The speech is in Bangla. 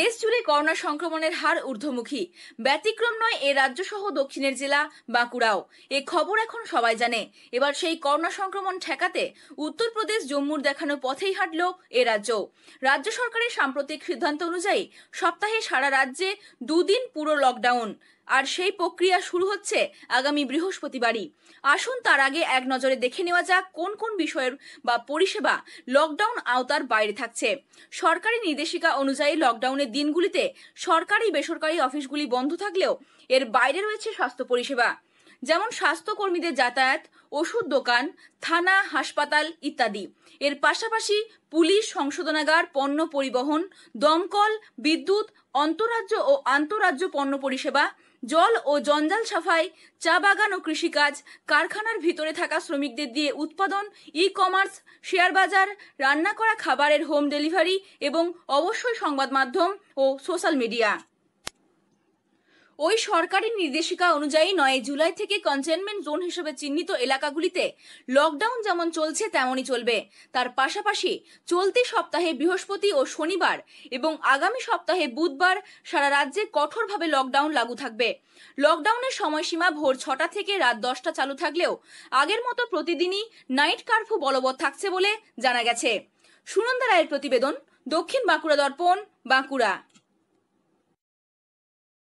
দেশ জুড়ে করোনা সংক্রমণের হার ঊর্ধ্বমুখী ব্যতিক্রম নয় এ রাজ্য সহ দক্ষিণের জেলা বাঁকুড়াও এ খবর এখন সবাই জানে এবার সেই করোনা সংক্রমণ ঠেকাতে উত্তরপ্রদেশ জম্মুর দেখানো পথেই হাঁটল এ রাজ্য রাজ্য সরকারের সাম্প্রতিক সিদ্ধান্ত অনুযায়ী সপ্তাহে সারা রাজ্যে দুদিন পুরো লকডাউন আর সেই প্রক্রিয়া শুরু হচ্ছে আগামী বৃহস্পতিবারই আসুন তার আগে এক নজরে দেখে নেওয়া যাক কোন কোন বিষয়ের বা পরিষেবা লকডাউন আওতার বাইরে থাকছে সরকারি নির্দেশিকা অনুযায়ী লকডাউনের দিনগুলিতে সরকারি বেসরকারি অফিসগুলি বন্ধ থাকলেও এর বাইরে রয়েছে স্বাস্থ্য পরিষেবা যেমন স্বাস্থ্যকর্মীদের যাতায়াত ওষুধ দোকান থানা হাসপাতাল ইত্যাদি এর পাশাপাশি পুলিশ সংশোধনাগার পণ্য পরিবহন দমকল বিদ্যুৎ অন্তরাজ্য ও আন্তরাজ্য পণ্য পরিষেবা জল ও জঞ্জাল সাফাই চা বাগান ও কৃষিকাজ কারখানার ভিতরে থাকা শ্রমিকদের দিয়ে উৎপাদন ই কমার্স শেয়ার বাজার রান্না করা খাবারের হোম ডেলিভারি এবং অবশ্যই সংবাদ মাধ্যম ও সোশ্যাল মিডিয়া ওই সরকারি নির্দেশিকা অনুযায়ী নয় জুলাই থেকে কনটেনমেন্ট জোন হিসেবে চিহ্নিত এলাকাগুলিতে লকডাউন যেমন চলছে তেমনই চলবে তার পাশাপাশি চলতি সপ্তাহে বৃহস্পতি ও শনিবার এবং আগামী সপ্তাহে বুধবার সারা রাজ্যে কঠোরভাবে লকডাউন লাগু থাকবে লকডাউনের সময়সীমা ভোর ছটা থেকে রাত দশটা চালু থাকলেও আগের মতো প্রতিদিনই নাইট কার্ফু বলবৎ থাকছে বলে জানা গেছে সুনন্দা রায়ের প্রতিবেদন দক্ষিণ বাঁকুড়া দর্পণ বাঁকুড়া